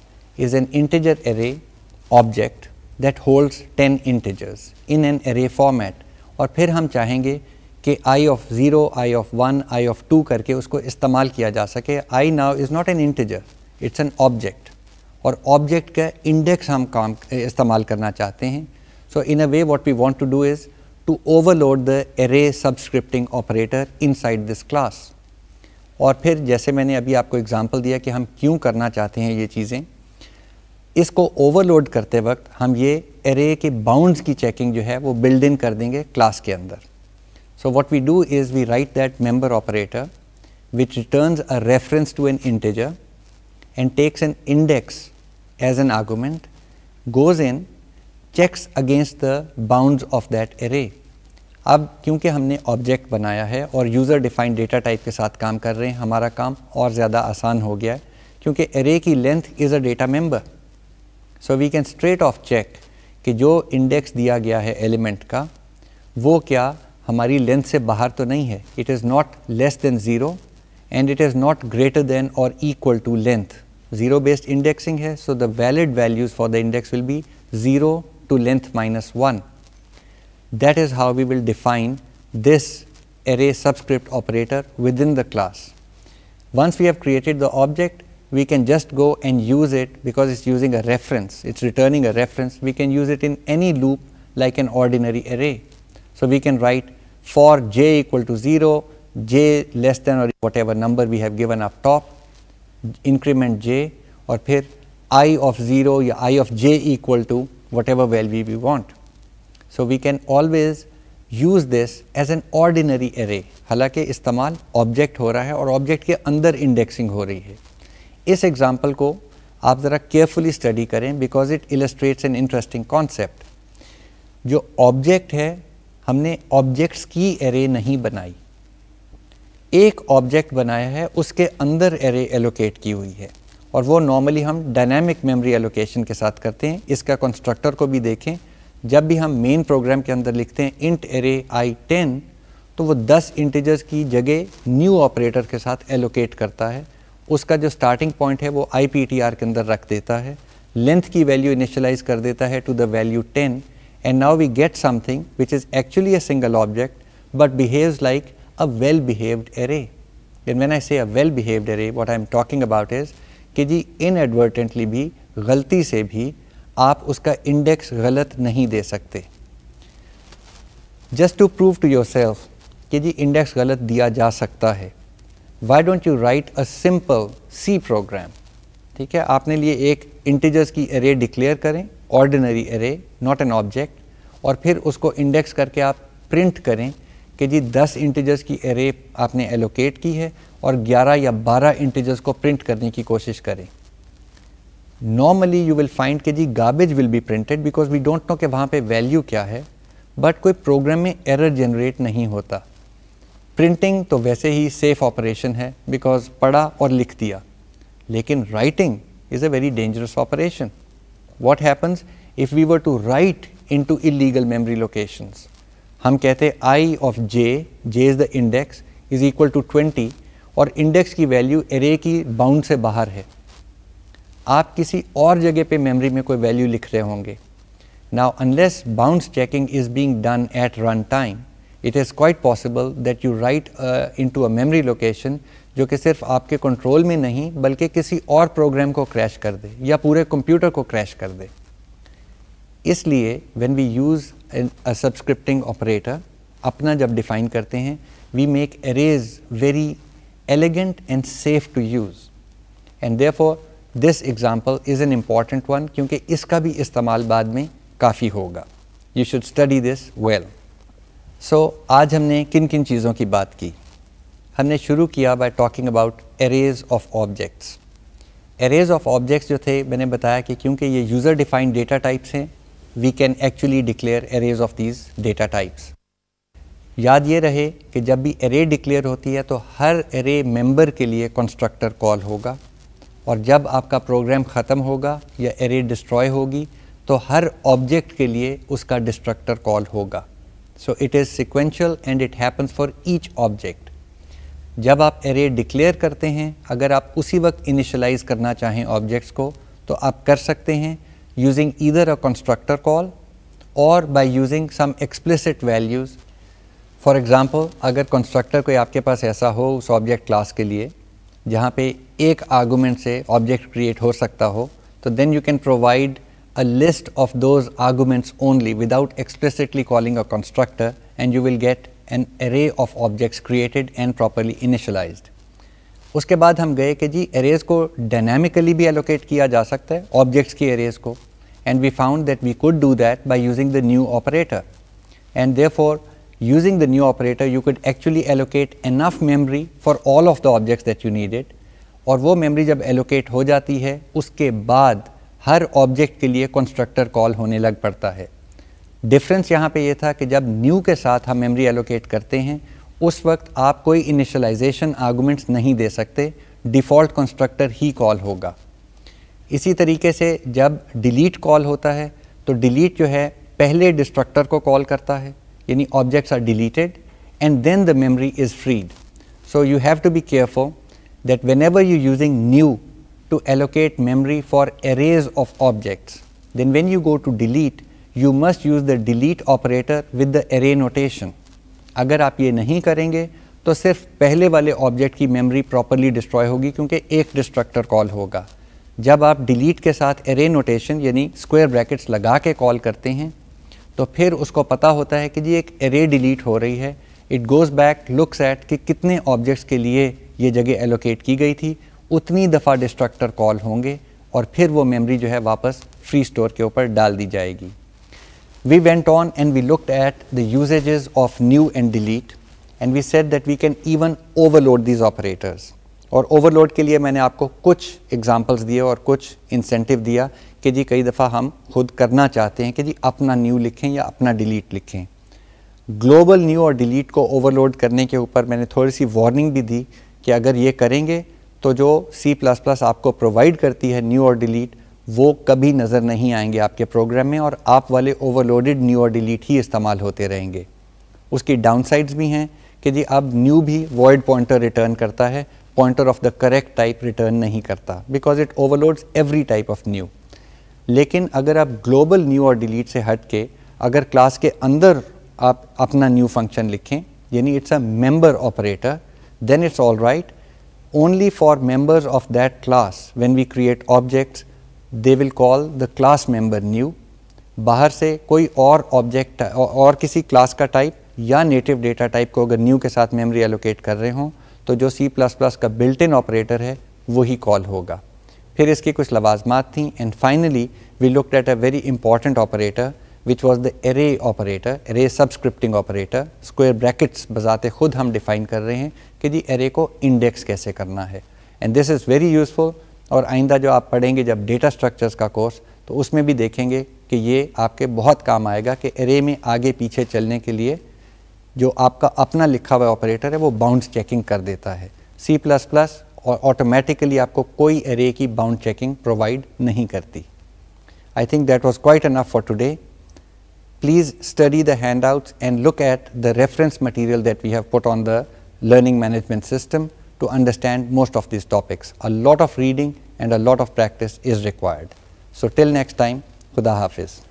is an integer array object that holds 10 integers in an array format और फिर हम चाहेंगे कि i of 0, i of 1, i of 2 करके उसको इस्तेमाल किया जा सके i now is not an integer, it's an object और object का index हम काम इस्तेमाल करना चाहते हैं So in a way what we want to do is to overload the array subscripting operator inside this class. और फिर जैसे मैंने अभी आपको एग्ज़ाम्पल दिया कि हम क्यों करना चाहते हैं ये चीज़ें इसको ओवरलोड करते वक्त हम ये एरे के बाउंड्स की चेकिंग जो है वो बिल्ड इन कर देंगे क्लास के अंदर so what we do is we write that member operator which returns a reference to an integer and takes an index as an argument goes in checks against the bound of that array अब क्योंकि हमने object बनाया है और user defined data type के साथ काम कर रहे हैं हमारा काम और ज़्यादा आसान हो गया है क्योंकि एरे की length is a data member so we can straight off check कि जो इंडेक्स दिया गया है एलिमेंट का वो क्या हमारी लेंथ से बाहर तो नहीं है it is not less than zero and it is not greater than और equal to length zero based indexing है so the valid values for the index will be zero to length minus one That is how we will define this array subscript operator within the class. Once we have created the object, we can just go and use it because it's using a reference, it's returning a reference. We can use it in any loop like an ordinary array. So, we can write for j equal to 0, j less than or whatever number we have given up top, increment j or फिर i of 0 i of j equal to whatever value we want. So we can always use this as an ordinary array. हालांकि इस्तेमाल object हो रहा है और object के अंदर indexing हो रही है इस एग्ज़ाम्पल को आप ज़रा केयरफुली स्टडी करें because it illustrates an interesting concept जो ऑब्जेक्ट है हमने ऑब्जेक्ट्स की एरे नहीं बनाई एक ऑब्जेक्ट बनाया है उसके अंदर एरे एलोकेट की हुई है और वो नॉर्मली हम डायनेमिक मेमोरी एलोकेशन के साथ करते हैं इसका कंस्ट्रक्टर को भी देखें जब भी हम मेन प्रोग्राम के अंदर लिखते हैं इंट एरे आई टेन तो वो 10 इंटीजर्स की जगह न्यू ऑपरेटर के साथ एलोकेट करता है उसका जो स्टार्टिंग पॉइंट है वो आई पी टी आर के अंदर रख देता है लेंथ की वैल्यू इनिशलाइज कर देता है to the value ten and now we get something which is actually a single object but behave like a well behaved array and when I say a well behaved array what I am talking about is कि जी inadvertently भी गलती से भी आप उसका index गलत नहीं दे सकते just to prove to yourself कि जी इंडेक्स गलत दिया जा सकता है why don't you write a simple C program ठीक है आपने लिए एक इंटीजर्स की एरे डिक्लेयर करें ordinary array not an object और फिर उसको इंडेक्स करके आप प्रिंट करें कि जी 10 इंटीजर्स की एरे आपने एलोकेट की है और 11 या 12 इंटीजर्स को प्रिंट करने की कोशिश करें नॉर्मली यू विल फाइंड के जी garbage will be printed because we don't know कि वहाँ पे वैल्यू क्या है बट कोई प्रोग्राम में एरर जनरेट नहीं होता प्रिंटिंग तो वैसे ही सेफ ऑपरेशन है बिकॉज पढ़ा और लिख दिया लेकिन writing is a very dangerous operation what happens if we were to write into illegal memory locations हम कहते i of j j is the index is equal to twenty और index की value array की bound से बाहर है आप किसी और जगह पे मेमोरी में कोई वैल्यू लिख रहे होंगे now unless bounds checking is being done at run time it is quite possible that you write into a memory location जो कि सिर्फ आपके कंट्रोल में नहीं बल्कि किसी और प्रोग्राम को क्रैश कर दे या पूरे कंप्यूटर को क्रैश कर दे इसलिए when we use a subscripting operator अपना जब डिफाइन करते हैं we make arrays very elegant and safe to use and therefore this example is an important one क्योंकि इसका भी इस्तेमाल बाद में काफ़ी होगा you should study this well so आज हमने किन किन चीज़ों की बात की हमने शुरू किया by talking about arrays of objects arrays of objects जो थे मैंने बताया कि क्योंकि ये यूज़र डिफाइंड डेटा टाइप्स हैं we can actually declare arrays of these data types याद ये रहे कि जब भी एरे डिक्लेयर होती है तो हर एरे मेंबर के लिए कंस्ट्रक्टर कॉल होगा और जब आपका प्रोग्राम ख़त्म होगा या एरे डिस्ट्रॉय होगी तो हर ऑब्जेक्ट के लिए उसका डिस्ट्रक्टर कॉल होगा so it is sequential and it happens for each object जब आप एरे डिक्लेयर करते हैं अगर आप उसी वक्त इनिशलाइज करना चाहें ऑब्जेक्ट्स को तो आप कर सकते हैं using either a constructor call और by using some explicit values for example अगर कंस्ट्रक्टर कोई आपके पास ऐसा हो उस ऑब्जेक्ट क्लास के लिए जहाँ पे एक आर्गूमेंट से ऑब्जेक्ट क्रिएट हो सकता हो तो then you can provide a list of those arguments only without explicitly calling a constructor and you will get an array of objects created and properly initialize उसके बाद हम गए कि जी एरेज़ को डायनामिकली भी एलोकेट किया जा सकता है ऑब्जेक्ट्स की एरेज़ को and we found that we could do that by using the new operator and there using the new operator you could actually allocate enough memory for all of the objects that you needed और वो memory जब allocate हो जाती है उसके बाद हर object के लिए constructor call होने लग पड़ता है difference यहाँ पे ये था कि जब new के साथ हम memory allocate करते हैं उस वक्त आप कोई initialization arguments नहीं दे सकते default constructor ही call होगा इसी तरीके से जब delete call होता है तो delete जो है पहले destructor को call करता है any objects are deleted and then the memory is freed. So, you have to be careful that whenever you are using new to allocate memory for arrays of objects, then when you go to delete, you must use the delete operator with the array notation. अगर आप ये नहीं करेंगे तो सिर्फ पहले वाले object की मेमोरी प्रॉपरली डिस्ट्रॉय होगी क्योंकि एक डिस्ट्रक्टर कॉल होगा जब आप डिलीट के साथ एरे नोटेशन यानी स्क्वायर ब्रैकेट्स लगा के कॉल करते हैं तो फिर उसको पता होता है कि जी एक एरे डिलीट हो रही है it goes back looks at कि कितने ऑब्जेक्ट्स के लिए ये जगह एलोकेट की गई थी उतनी दफ़ा डिस्ट्रक्टर कॉल होंगे और फिर वो मेमोरी जो है वापस फ्री स्टोर के ऊपर डाल दी जाएगी we went on and we looked at the usages of new and delete and we said that we can even overload these operators और ओवरलोड के लिए मैंने आपको कुछ एग्जाम्पल्स दिए और कुछ इंसेंटिव दिया कि जी कई दफ़ा हम खुद करना चाहते हैं कि जी अपना न्यू लिखें या अपना डिलीट लिखें ग्लोबल न्यू और डिलीट को ओवरलोड करने के ऊपर मैंने थोड़ी सी वार्निंग भी दी कि अगर ये करेंगे तो जो C++ आपको प्रोवाइड करती है न्यू और डिलीट वो कभी नज़र नहीं आएंगे आपके प्रोग्राम में और आप वाले ओवरलोडेड न्यू और डिलीट ही इस्तेमाल होते रहेंगे उसकी डाउनसाइड्स भी हैं कि जी अब न्यू भी वर्ड पॉइंटर रिटर्न करता है pointer of the correct type return नहीं करता because it overloads every type of new लेकिन अगर आप ग्लोबल न्यू और डिलीट से हट के अगर क्लास के अंदर आप अपना न्यू फंक्शन लिखें यानी it's a member operator then it's all right only for members of that class when we create objects they will call the class member new बाहर से कोई और ऑब्जेक्ट और किसी क्लास का टाइप या नेटिव डेटा टाइप को अगर न्यू के साथ मेमोरी एलोकेट कर रहे हों तो जो प्लस का बिल्ट इन ऑपरेटर है वही कॉल होगा फिर इसकी कुछ लवाजमात थी and finally we looked at a very important operator which was the array operator array subscripting operator square brackets बजाते खुद हम डिफाइन कर रहे हैं कि जी एरे को इंडेक्स कैसे करना है and this is very useful और आइंदा जो आप पढ़ेंगे जब डेटा स्ट्रक्चर्स का कोर्स तो उसमें भी देखेंगे कि ये आपके बहुत काम आएगा कि एरे में आगे पीछे चलने के लिए जो आपका अपना लिखा हुआ ऑपरेटर है वो बाउंड चेकिंग कर देता है सी प्लस प्लस automatically आपको कोई array की bound checking provide नहीं करती I think that was quite enough for today. Please study the handouts and look at the reference material that we have put on the learning management system to understand most of these topics. A lot of reading and a lot of practice is required. So, till next time, Khuda Hafiz.